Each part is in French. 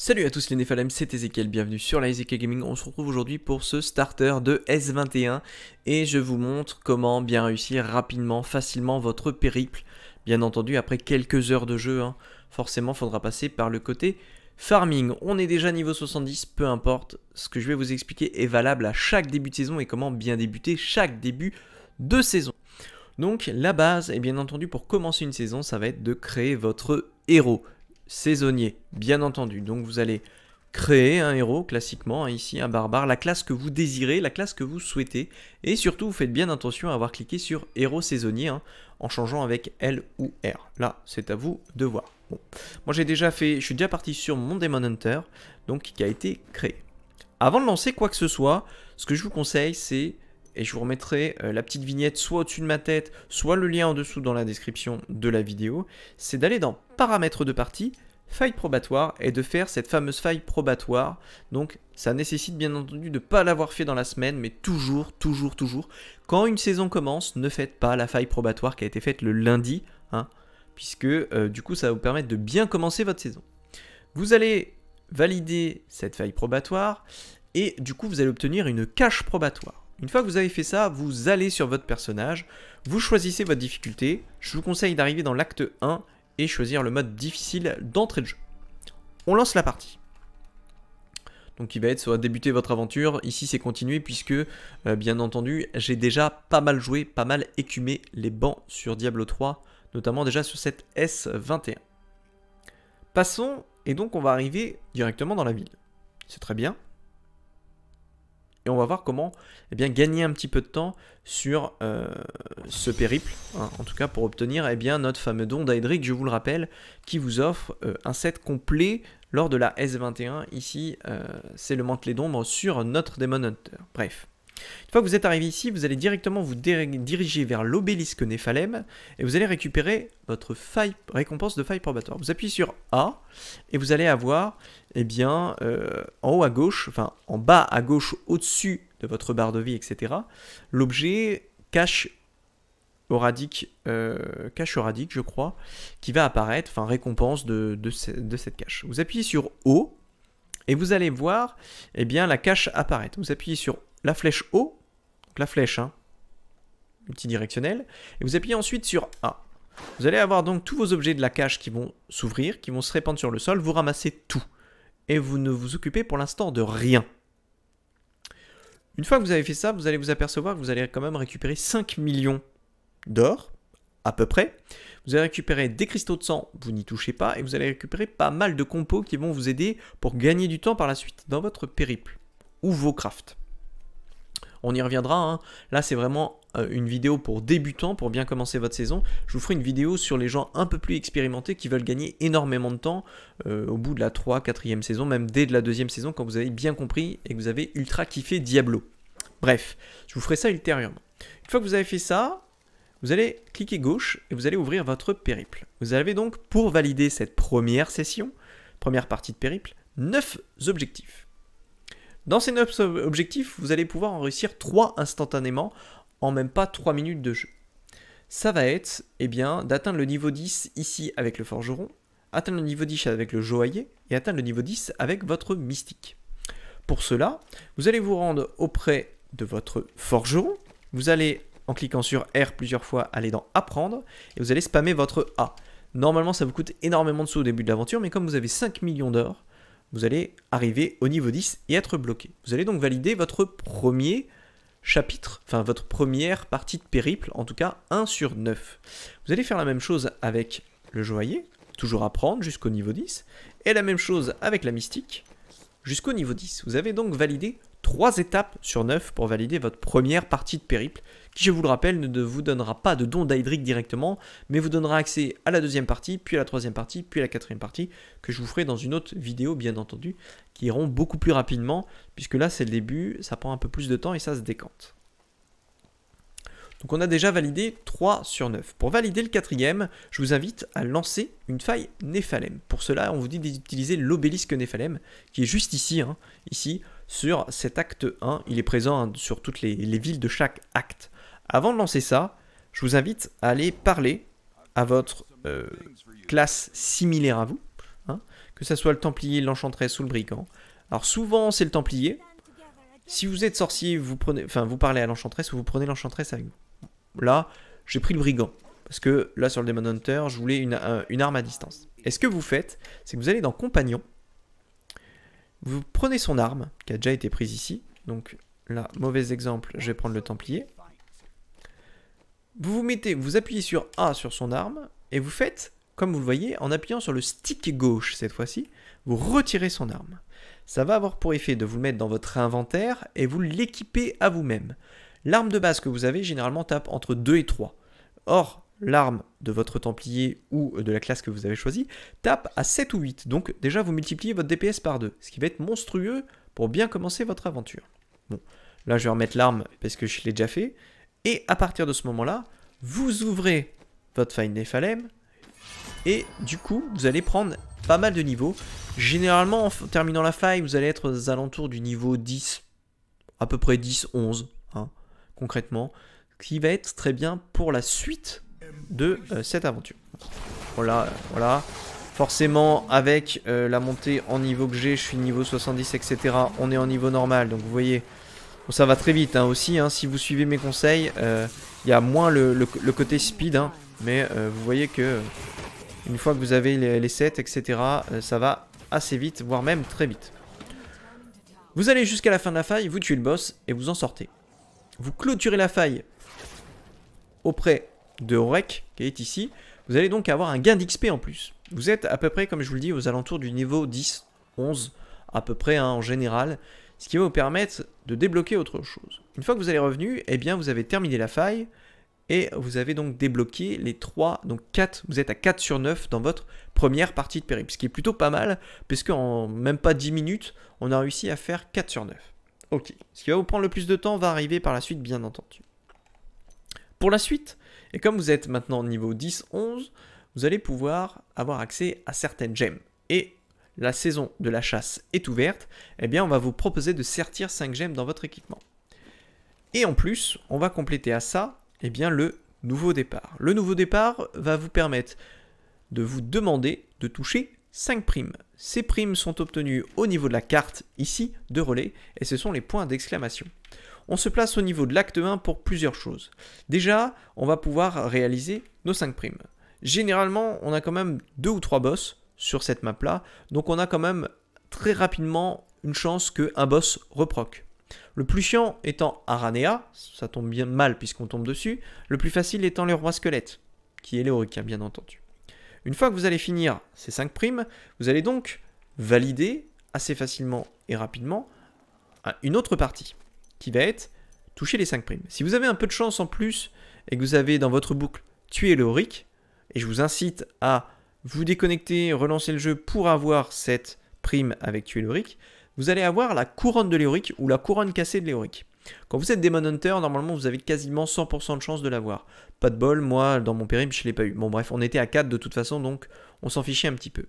Salut à tous les Néphalem, c'est Ezekiel, bienvenue sur la Ezekiel Gaming. On se retrouve aujourd'hui pour ce starter de S21 et je vous montre comment bien réussir rapidement, facilement votre périple. Bien entendu, après quelques heures de jeu, hein, forcément faudra passer par le côté farming. On est déjà niveau 70, peu importe, ce que je vais vous expliquer est valable à chaque début de saison et comment bien débuter chaque début de saison. Donc la base, et bien entendu pour commencer une saison, ça va être de créer votre héros saisonnier, bien entendu. Donc vous allez créer un héros, classiquement, hein, ici un barbare, la classe que vous désirez, la classe que vous souhaitez, et surtout vous faites bien attention à avoir cliqué sur héros saisonnier, hein, en changeant avec L ou R. Là, c'est à vous de voir. Bon. Moi j'ai déjà fait, je suis déjà parti sur mon Demon Hunter, donc qui a été créé. Avant de lancer quoi que ce soit, ce que je vous conseille c'est et je vous remettrai euh, la petite vignette soit au-dessus de ma tête, soit le lien en dessous dans la description de la vidéo, c'est d'aller dans paramètres de partie, faille probatoire et de faire cette fameuse faille probatoire. Donc ça nécessite bien entendu de ne pas l'avoir fait dans la semaine, mais toujours, toujours, toujours. Quand une saison commence, ne faites pas la faille probatoire qui a été faite le lundi, hein, puisque euh, du coup ça va vous permettre de bien commencer votre saison. Vous allez valider cette faille probatoire et du coup vous allez obtenir une cache probatoire. Une fois que vous avez fait ça, vous allez sur votre personnage, vous choisissez votre difficulté. Je vous conseille d'arriver dans l'acte 1 et choisir le mode difficile d'entrée de jeu. On lance la partie. Donc il va être soit débuter votre aventure, ici c'est continuer puisque euh, bien entendu j'ai déjà pas mal joué, pas mal écumé les bancs sur Diablo 3, notamment déjà sur cette S21. Passons et donc on va arriver directement dans la ville. C'est très bien. Et on va voir comment eh bien, gagner un petit peu de temps sur euh, ce périple, hein, en tout cas pour obtenir eh bien, notre fameux don d'Aedric, je vous le rappelle, qui vous offre euh, un set complet lors de la S21. Ici, euh, c'est le mantelet d'ombre sur notre Demon Hunter. Bref. Une fois que vous êtes arrivé ici, vous allez directement vous diriger vers l'obélisque Néphalem et vous allez récupérer votre faille, récompense de faille probatoire. Vous appuyez sur A et vous allez avoir, eh bien, euh, en haut à gauche, enfin en bas à gauche, au-dessus de votre barre de vie, etc., l'objet cache euh, cache oradique, je crois, qui va apparaître, enfin récompense de, cette cache. Vous appuyez sur O et vous allez voir eh bien, la cache apparaître. Vous appuyez sur la flèche haut, la flèche hein, multidirectionnelle, et vous appuyez ensuite sur A. Vous allez avoir donc tous vos objets de la cache qui vont s'ouvrir, qui vont se répandre sur le sol, vous ramassez tout. Et vous ne vous occupez pour l'instant de rien. Une fois que vous avez fait ça, vous allez vous apercevoir que vous allez quand même récupérer 5 millions d'or, à peu près. Vous allez récupérer des cristaux de sang, vous n'y touchez pas, et vous allez récupérer pas mal de compos qui vont vous aider pour gagner du temps par la suite dans votre périple, ou vos crafts on y reviendra. Hein. Là, c'est vraiment euh, une vidéo pour débutants, pour bien commencer votre saison. Je vous ferai une vidéo sur les gens un peu plus expérimentés qui veulent gagner énormément de temps euh, au bout de la 3, 4e saison, même dès de la deuxième saison, quand vous avez bien compris et que vous avez ultra kiffé Diablo. Bref, je vous ferai ça ultérieurement. Une fois que vous avez fait ça, vous allez cliquer gauche et vous allez ouvrir votre périple. Vous avez donc, pour valider cette première session, première partie de périple, 9 objectifs. Dans ces 9 objectifs, vous allez pouvoir en réussir 3 instantanément en même pas 3 minutes de jeu. Ça va être eh bien, d'atteindre le niveau 10 ici avec le forgeron, atteindre le niveau 10 avec le joaillier et atteindre le niveau 10 avec votre mystique. Pour cela, vous allez vous rendre auprès de votre forgeron, vous allez en cliquant sur R plusieurs fois aller dans Apprendre et vous allez spammer votre A. Normalement ça vous coûte énormément de sous au début de l'aventure mais comme vous avez 5 millions d'or, vous allez arriver au niveau 10 et être bloqué. Vous allez donc valider votre premier chapitre, enfin votre première partie de périple, en tout cas 1 sur 9. Vous allez faire la même chose avec le joaillier, toujours apprendre jusqu'au niveau 10, et la même chose avec la mystique jusqu'au niveau 10. Vous avez donc validé 3 étapes sur 9 pour valider votre première partie de périple, qui je vous le rappelle ne vous donnera pas de don d'Hydric directement, mais vous donnera accès à la deuxième partie, puis à la troisième partie, puis à la quatrième partie, que je vous ferai dans une autre vidéo bien entendu, qui iront beaucoup plus rapidement, puisque là c'est le début, ça prend un peu plus de temps et ça se décante. Donc on a déjà validé 3 sur 9. Pour valider le quatrième, je vous invite à lancer une faille Néphalem. Pour cela, on vous dit d'utiliser l'obélisque Néphalem, qui est juste ici, hein, ici, sur cet acte 1. Il est présent hein, sur toutes les, villes de chaque acte. Avant de lancer ça, je vous invite à aller parler à votre euh, classe similaire à vous, hein, que ce soit le Templier, l'Enchanteresse ou le Brigand. Alors souvent c'est le Templier. Si vous êtes sorcier, vous prenez, enfin vous parlez à l'Enchanteresse ou vous prenez l'Enchanteresse avec vous. Là, j'ai pris le Brigand parce que là sur le Demon Hunter, je voulais une, une arme à distance. Et ce que vous faites, c'est que vous allez dans Compagnon vous prenez son arme, qui a déjà été prise ici. Donc là, mauvais exemple, je vais prendre le Templier. Vous vous mettez, vous appuyez sur A sur son arme, et vous faites, comme vous le voyez, en appuyant sur le stick gauche cette fois-ci, vous retirez son arme. Ça va avoir pour effet de vous le mettre dans votre inventaire et vous l'équipez à vous-même. L'arme de base que vous avez généralement tape entre 2 et 3. Or, l'arme de votre Templier ou de la classe que vous avez choisi tape à 7 ou 8. Donc déjà vous multipliez votre DPS par 2, ce qui va être monstrueux pour bien commencer votre aventure. Bon, là je vais remettre l'arme parce que je l'ai déjà fait. Et à partir de ce moment-là, vous ouvrez votre fine Nephalem et du coup vous allez prendre pas mal de niveaux. Généralement en terminant la faille vous allez être aux alentours du niveau 10, à peu près 10-11 hein, concrètement, ce qui va être très bien pour la suite de euh, cette aventure. Voilà, voilà. Forcément, avec euh, la montée en niveau que j'ai, je suis niveau 70, etc. On est en niveau normal, donc vous voyez, ça va très vite hein, aussi. Hein. si vous suivez mes conseils, euh, il y a moins le, côté speed, hein. mais vous voyez que une fois que vous avez les, 7 etc., ça va assez vite, voire même très vite. Vous allez jusqu'à la fin de la faille, vous tuez le boss et vous en sortez. Vous clôturez la faille auprès de rec qui est ici, vous allez donc avoir un gain d'XP en plus. Vous êtes à peu près, comme je vous le dis, aux alentours du niveau 10, 11 à peu près hein, en général, ce qui va vous permettre de débloquer autre chose. Une fois que vous allez revenu, eh bien vous avez terminé la faille et vous avez donc débloqué les 3, donc 4, vous êtes à 4 sur 9 dans votre première partie de périple, ce qui est plutôt pas mal, puisque en même pas 10 minutes, on a réussi à faire 4 sur 9. Ok, ce qui va vous prendre le plus de temps va arriver par la suite, bien entendu. Pour la suite, et comme vous êtes maintenant niveau 10-11, vous allez pouvoir avoir accès à certaines gemmes. Et la saison de la chasse est ouverte, eh bien on va vous proposer de sertir 5 gemmes dans votre équipement. Et en plus, on va compléter à ça eh bien, le nouveau départ. Le nouveau départ va vous permettre de vous demander de toucher 5 primes. Ces primes sont obtenues au niveau de la carte ici de relais et ce sont les points d'exclamation on se place au niveau de l'acte 1 pour plusieurs choses. Déjà, on va pouvoir réaliser nos 5 primes. Généralement, on a quand même 2 ou 3 boss sur cette map-là, donc on a quand même très rapidement une chance qu'un boss reproque. Le plus chiant étant Aranea, ça tombe bien mal puisqu'on tombe dessus, le plus facile étant le roi squelette, qui est l'Eureka hein, bien entendu. Une fois que vous allez finir ces 5 primes, vous allez donc valider assez facilement et rapidement une autre partie qui va être toucher les 5 primes. Si vous avez un peu de chance en plus et que vous avez dans votre boucle tuer le et je vous incite à vous déconnecter, relancer le jeu pour avoir cette prime avec tuer le vous allez avoir la couronne de l'Auric ou la couronne cassée de l'éorique. Quand vous êtes Demon Hunter, normalement vous avez quasiment 100% de chance de l'avoir. Pas de bol, moi dans mon périple je ne l'ai pas eu. Bon bref, on était à 4 de toute façon donc on s'en fichait un petit peu.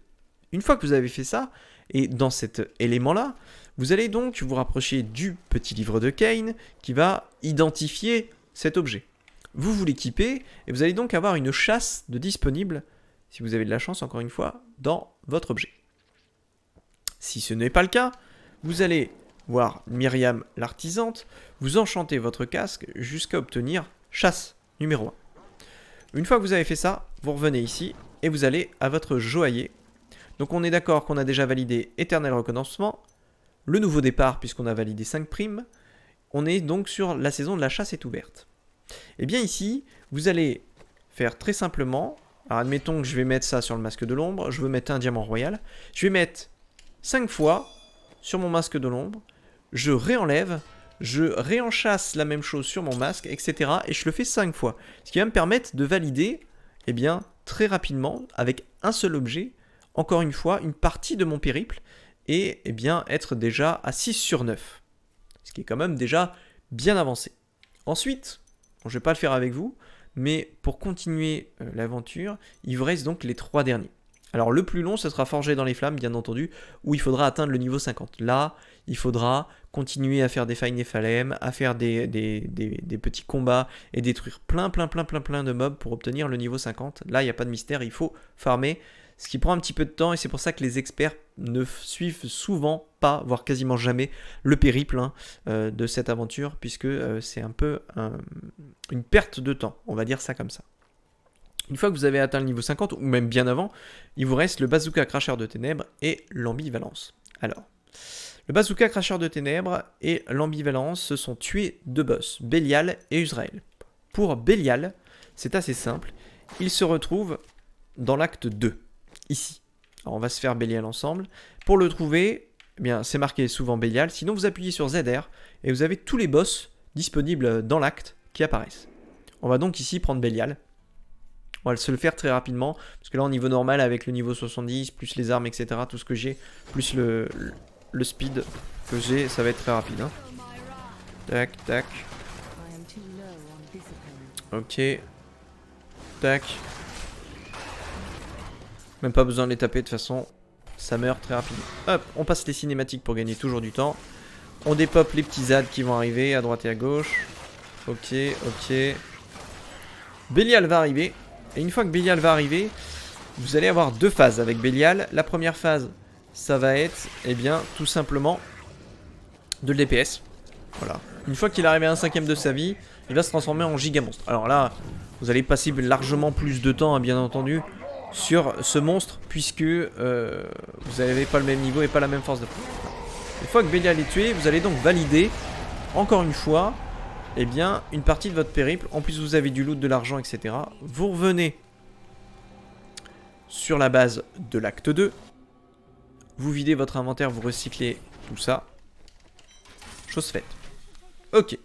Une fois que vous avez fait ça, et dans cet élément là, vous allez donc vous rapprocher du petit livre de Kane qui va identifier cet objet. Vous vous l'équipez et vous allez donc avoir une chasse de disponible, si vous avez de la chance encore une fois, dans votre objet. Si ce n'est pas le cas, vous allez voir Myriam l'artisante, vous enchantez votre casque jusqu'à obtenir chasse numéro 1. Une fois que vous avez fait ça, vous revenez ici et vous allez à votre joaillier. Donc on est d'accord qu'on a déjà validé éternel reconnaissance le nouveau départ, puisqu'on a validé 5 primes, on est donc sur la saison de la chasse est ouverte. Et eh bien ici, vous allez faire très simplement, admettons que je vais mettre ça sur le masque de l'ombre, je veux mettre un diamant royal, je vais mettre 5 fois sur mon masque de l'ombre, je réenlève, je réenchasse la même chose sur mon masque, etc. Et je le fais 5 fois, ce qui va me permettre de valider, eh bien, très rapidement, avec un seul objet, encore une fois, une partie de mon périple, et eh bien, être déjà à 6 sur 9. Ce qui est quand même déjà bien avancé. Ensuite, je ne vais pas le faire avec vous, mais pour continuer euh, l'aventure, il vous reste donc les trois derniers. Alors le plus long, ce sera Forger dans les flammes, bien entendu, où il faudra atteindre le niveau 50. Là, il faudra continuer à faire des et à faire des, des, des, des, petits combats et détruire plein, plein, plein, plein, plein de mobs pour obtenir le niveau 50. Là, il n'y a pas de mystère, il faut farmer, ce qui prend un petit peu de temps et c'est pour ça que les experts ne suivent souvent pas, voire quasiment jamais, le périple hein, euh, de cette aventure, puisque euh, c'est un peu une perte de temps, on va dire ça comme ça. Une fois que vous avez atteint le niveau 50, ou même bien avant, il vous reste le bazooka cracheur de ténèbres et l'ambivalence. Alors, le bazooka cracheur de ténèbres et l'ambivalence se sont tués deux boss, Bélial et Israël. Pour Bélial, c'est assez simple, il se retrouve dans l'acte 2, ici on va se faire Bélial ensemble. Pour le trouver, eh bien c'est marqué souvent Bélial. Sinon vous appuyez sur ZR et vous avez tous les boss disponibles dans l'acte qui apparaissent. On va donc ici prendre Bélial. On va se le faire très rapidement, parce que là en niveau normal avec le niveau 70, plus les armes, etc, tout ce que j'ai, plus le, speed que j'ai, ça va être très rapide. Hein. Tac, tac. Ok. Tac. Même pas besoin de les taper, de toute façon, ça meurt très rapidement. Hop, on passe les cinématiques pour gagner toujours du temps. On dépop les petits ZAD qui vont arriver à droite et à gauche. Ok, ok. Belial va arriver. Et une fois que Belial va arriver, vous allez avoir deux phases avec Belial. La première phase, ça va être, eh bien, tout simplement de le DPS. Voilà. Une fois qu'il arrive à un cinquième de sa vie, il va se transformer en monstre. Alors là, vous allez passer largement plus de temps, hein, bien entendu, sur ce monstre puisque euh, vous n'avez pas le même niveau et pas la même force de frappe. Une fois que Belial est tué, vous allez donc valider, encore une fois, eh bien, une partie de votre périple. En plus, vous avez du loot, de l'argent, etc. Vous revenez sur la base de l'acte 2. Vous videz votre inventaire, vous recyclez tout ça. Chose faite. Ok.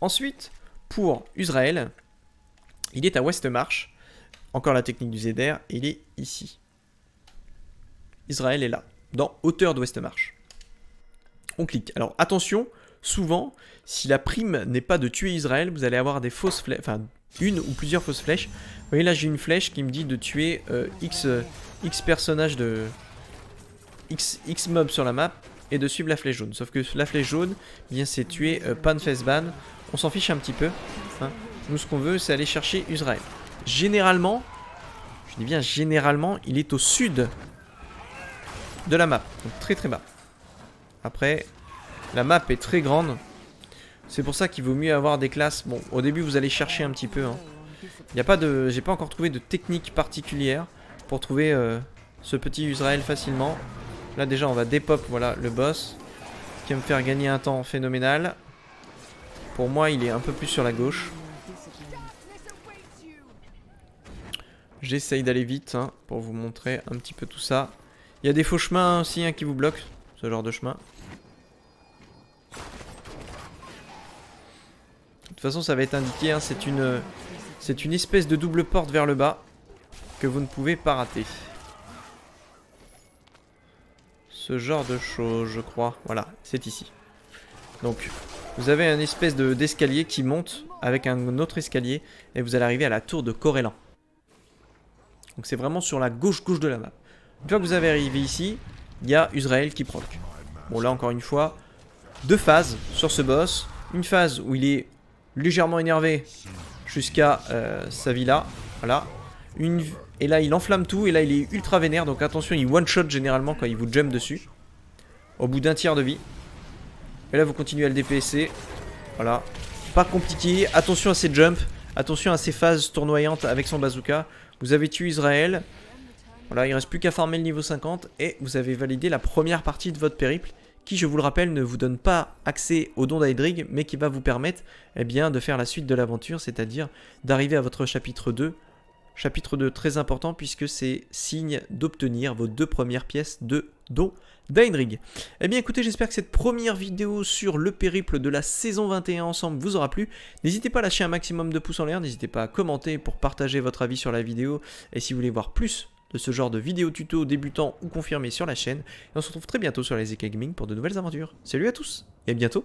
Ensuite, pour Israël, il est à West encore la technique du ZR, il est ici. Israël est là, dans hauteur d'Ouest-Marche. On clique. Alors attention, souvent, si la prime n'est pas de tuer Israël, vous allez avoir des fausses flèches, une ou plusieurs fausses flèches. Vous voyez là, j'ai une flèche qui me dit de tuer euh, X, euh, X personnages de... X, X mobs sur la map et de suivre la flèche jaune. Sauf que la flèche jaune, eh c'est tuer euh, Panfesban. On s'en fiche un petit peu. Hein. Nous, ce qu'on veut, c'est aller chercher Israël. Généralement, je dis bien généralement, il est au sud de la map. Donc très très bas. Après, la map est très grande. C'est pour ça qu'il vaut mieux avoir des classes. Bon, au début, vous allez chercher un petit peu. Hein. Il n'y a pas de, j'ai pas encore trouvé de technique particulière pour trouver euh, ce petit Israël facilement. Là déjà, on va dépop, voilà, le boss, qui va me faire gagner un temps phénoménal. Pour moi, il est un peu plus sur la gauche. J'essaye d'aller vite hein, pour vous montrer un petit peu tout ça. Il y a des faux chemins aussi hein, qui vous bloquent, ce genre de chemin. De toute façon, ça va être indiqué, hein, c'est une, c'est une espèce de double porte vers le bas que vous ne pouvez pas rater. Ce genre de choses, je crois. Voilà, c'est ici. Donc, vous avez un espèce d'escalier qui monte avec un autre escalier et vous allez arriver à la tour de Corellan. Donc c'est vraiment sur la gauche-gauche de la map. Une fois que vous avez arrivé ici, il y a Israël qui proc. Bon là encore une fois, deux phases sur ce boss. Une phase où il est légèrement énervé jusqu'à euh, sa villa. Voilà. Une... Et là il enflamme tout et là il est ultra vénère. Donc attention il one-shot généralement quand il vous jump dessus. Au bout d'un tiers de vie. Et là vous continuez à le DPS. Voilà. Pas compliqué. Attention à ses jumps. Attention à ses phases tournoyantes avec son bazooka. Vous avez tué Israël. Voilà, il ne reste plus qu'à former le niveau 50 et vous avez validé la première partie de votre périple qui, je vous le rappelle, ne vous donne pas accès au don d'Hydrig mais qui va vous permettre eh bien, de faire la suite de l'aventure, c'est-à-dire d'arriver à votre chapitre 2. Chapitre 2 très important puisque c'est signe d'obtenir vos deux premières pièces de dont d'Ainrig. Eh bien écoutez, j'espère que cette première vidéo sur le périple de la saison 21 ensemble vous aura plu. N'hésitez pas à lâcher un maximum de pouces en l'air, n'hésitez pas à commenter pour partager votre avis sur la vidéo. Et si vous voulez voir plus de ce genre de vidéos tuto débutants ou confirmés sur la chaîne, et on se retrouve très bientôt sur les Gaming pour de nouvelles aventures. Salut à tous et à bientôt